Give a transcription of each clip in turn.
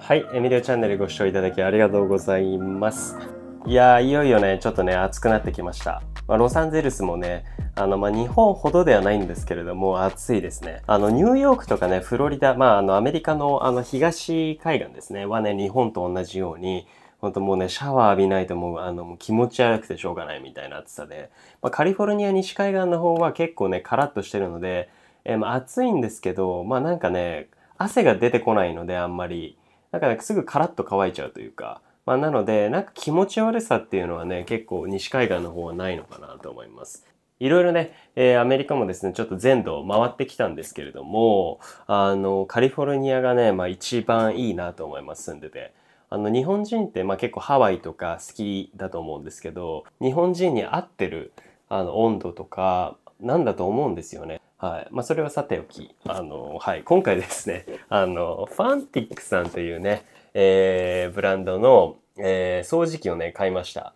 はい、エミリオチャンネルご視聴いただきありがとうございます。いやー、いよいよね、ちょっとね、暑くなってきました。まあ、ロサンゼルスもね、あの、まあ、日本ほどではないんですけれども、暑いですね。あの、ニューヨークとかね、フロリダ、まあ、あの、アメリカの、あの、東海岸ですね、はね、日本と同じように、本当もうね、シャワー浴びないともう、あの、もう気持ち悪くてしょうがないみたいな暑さで、まあ、カリフォルニア西海岸の方は結構ね、カラッとしてるので、えー、まあ、暑いんですけど、まあ、なんかね、汗が出てこないので、あんまり。だからすぐカラッと乾いちゃうというか、まあ、なのでなんか気持ち悪さっていうのはね結構西海岸の方はないのかなと思います。いろいろね、えー、アメリカもですね、ちょっと全土を回ってきたんですけれども、あの、カリフォルニアがね、まあ一番いいなと思います、住んでて。あの、日本人って、まあ結構ハワイとか好きだと思うんですけど、日本人に合ってる、あの、温度とか、なんだと思うんですよね。はいまあ、それはさておきあの、はい、今回ですねあのファンティックさんというね、えー、ブランドの、えー、掃除機をね買いました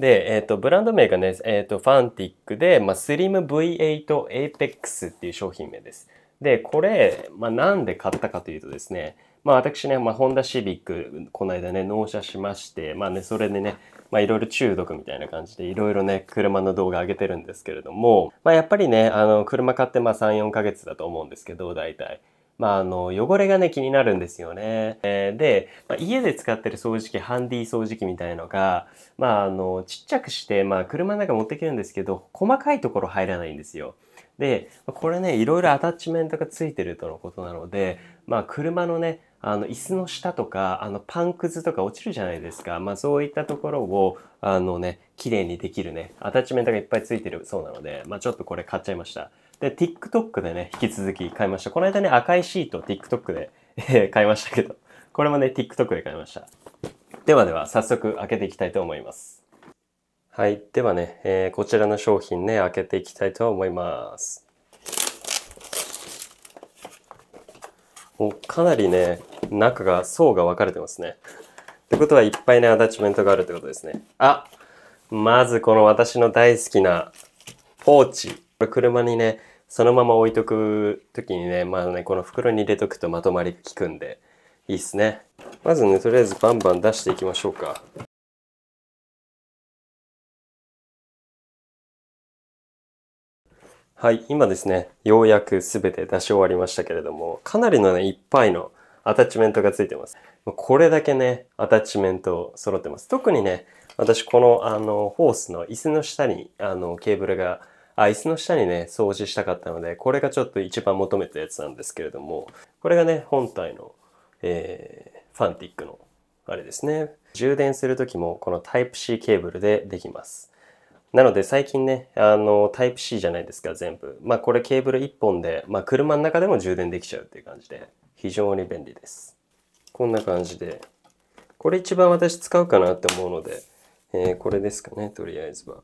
で、えーと、ブランド名がね、えーと、とファンティックで、まあ、スリム V8 APEX っていう商品名ですでこれ、まあ、なんで買ったかというとですねまあ私ね、まあ、ホンダシビック、この間ね、納車しまして、まあね、それでね、まあいろいろ中毒みたいな感じで、いろいろね、車の動画上げてるんですけれども、まあやっぱりね、あの、車買ってまあ3、4ヶ月だと思うんですけど、大体。まあ、あの、汚れがね、気になるんですよね。えー、で、まあ、家で使ってる掃除機、ハンディ掃除機みたいのが、まあ、あの、ちっちゃくして、まあ、車の中持ってきるんですけど、細かいところ入らないんですよ。でこれねいろいろアタッチメントがついてるとのことなので、まあ、車のねあの椅子の下とかあのパンくずとか落ちるじゃないですか、まあ、そういったところをあのね綺麗にできるねアタッチメントがいっぱいついてるそうなので、まあ、ちょっとこれ買っちゃいましたで TikTok でね引き続き買いましたこの間ね赤いシート TikTok で買いましたけどこれもね TikTok で買いましたではでは早速開けていきたいと思いますはい。ではね、えー、こちらの商品ね、開けていきたいと思います。もうかなりね、中が層が分かれてますね。ってことはいっぱいね、アタッチメントがあるってことですね。あまずこの私の大好きなポーチ。これ車にね、そのまま置いとく時にね、まあね、この袋に入れとくとまとまりが効くんで、いいっすね。まずね、とりあえずバンバン出していきましょうか。はい、今ですね、ようやく全て出し終わりましたけれども、かなりのね、いっぱいのアタッチメントがついてます。これだけね、アタッチメント揃ってます。特にね、私この、あの、ホースの椅子の下に、あの、ケーブルが、あ、椅子の下にね、掃除したかったので、これがちょっと一番求めたやつなんですけれども、これがね、本体の、えー、ファンティックの、あれですね。充電するときも、この Type-C ケーブルでできます。なので最近ね、あの、タイプ C じゃないですか、全部。まあこれケーブル1本で、まあ車の中でも充電できちゃうっていう感じで、非常に便利です。こんな感じで、これ一番私使うかなって思うので、えー、これですかね、とりあえずは。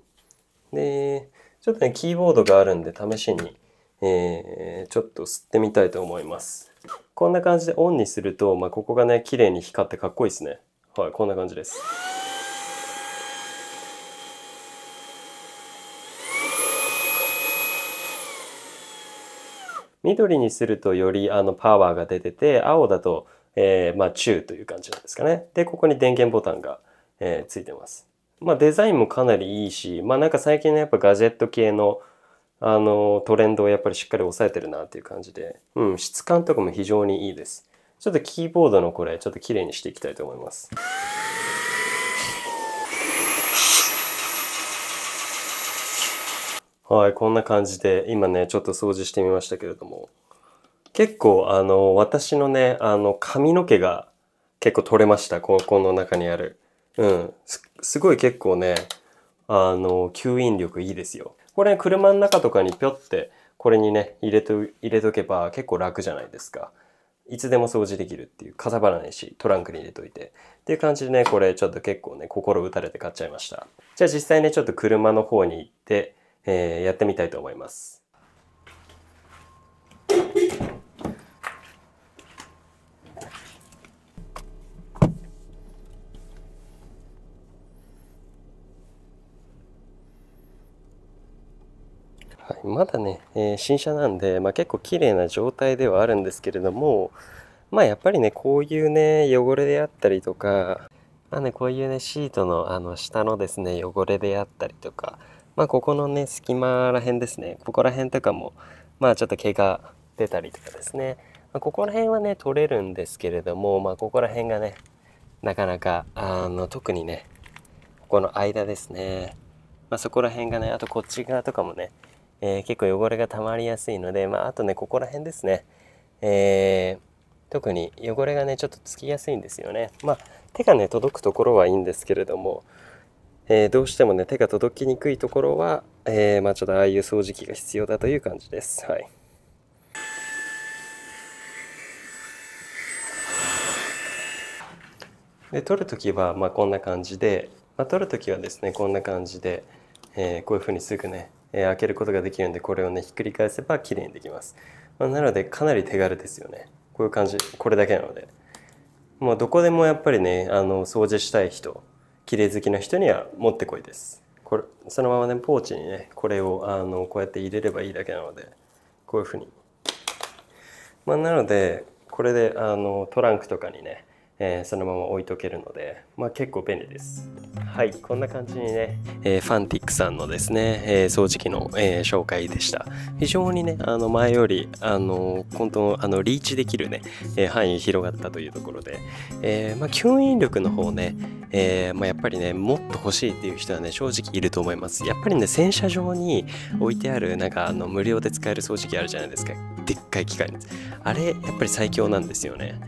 で、ちょっとね、キーボードがあるんで試しに、えー、ちょっと吸ってみたいと思います。こんな感じでオンにすると、まあ、ここがね、綺麗に光ってかっこいいですね。はい、こんな感じです。緑にするとよりあのパワーが出てて、青だと、えー、まあ中という感じなんですかね。で、ここに電源ボタンが、えー、ついてます。まあデザインもかなりいいし、まあなんか最近のやっぱガジェット系のあのトレンドをやっぱりしっかり抑えてるなっていう感じで、うん、質感とかも非常にいいです。ちょっとキーボードのこれ、ちょっと綺麗にしていきたいと思います。はい、こんな感じで、今ね、ちょっと掃除してみましたけれども、結構、あの、私のね、あの、髪の毛が結構取れました、ここの中にある。うん。すごい結構ね、あの、吸引力いいですよ。これ、ね、車の中とかにぴょって、これにね、入れと、入れとけば結構楽じゃないですか。いつでも掃除できるっていう、かさばらないし、トランクに入れといて。っていう感じでね、これちょっと結構ね、心打たれて買っちゃいました。じゃあ実際ね、ちょっと車の方に行って、えー、やってみたいと思います。はい、まだね、えー、新車なんで、まあ、結構綺麗な状態ではあるんですけれども、まあ、やっぱりね、こういうね、汚れであったりとか、まあね、こういうね、シートのあの下のですね、汚れであったりとか、まあここのね隙間ら辺ですねここら辺とかもまあちょっと毛が出たりとかですね、まあ、ここら辺はね取れるんですけれどもまあここら辺がねなかなかあの特にねここの間ですね、まあ、そこら辺がねあとこっち側とかもね、えー、結構汚れが溜まりやすいので、まあ、あとねここら辺ですね、えー、特に汚れがねちょっとつきやすいんですよねまあ手がね届くところはいいんですけれどもえー、どうしてもね、手が届きにくいところは、えー、まあちょっとああいう掃除機が必要だという感じです。はい。で、取る時は、まあこんな感じで、まあ、取る時はですね、こんな感じで、えー、こういうふうにすぐね、えー、開けることができるんで、これをね、ひっくり返せばきれいにできます。まあ、なので、かなり手軽ですよね。こういう感じ、これだけなので。もうどこでもやっぱりね、あの、掃除したい人綺麗好きな人にはもってこいですこれそのままねポーチにねこれをあのこうやって入れればいいだけなのでこういうふうに、まあ、なのでこれであのトランクとかにねえー、そのまま置いとけるので、まあ、結構便利です。はい、こんな感じにね、えー、ファンティックさんのですね、えー、掃除機の、え紹介でした。非常にね、あの前より、あの本当あのリーチできるね、え範囲広がったというところで、えまあ、吸引力の方ね、えまあ、やっぱりね、もっと欲しいっていう人はね、正直いると思います。やっぱりね、洗車場に置いてある、なんかあの無料で使える掃除機あるじゃないですか。でっかい機械あれ、やっぱり最強なんですよね。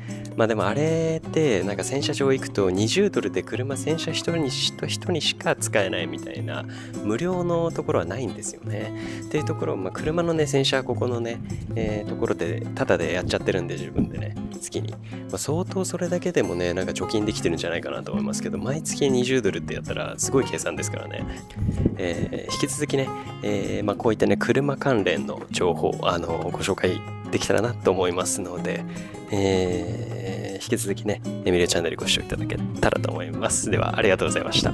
まあでもあれってなんか洗車場行くと20ドルで車洗車人に人人にしか使えないみたいな無料のところはないんですよね。っていうところ、まあ、車のね洗車はここのね、えー、ところでタダでやっちゃってるんで自分でね月に、まあ、相当それだけでもねなんか貯金できてるんじゃないかなと思いますけど毎月20ドルってやったらすごい計算ですからね、えー、引き続きね、えー、まあ、こういったね車関連の情報あのご紹介できたらなと思いますので、えー、引き続きね、エミリオチャンネルご視聴いただけたらと思います。では、ありがとうございました。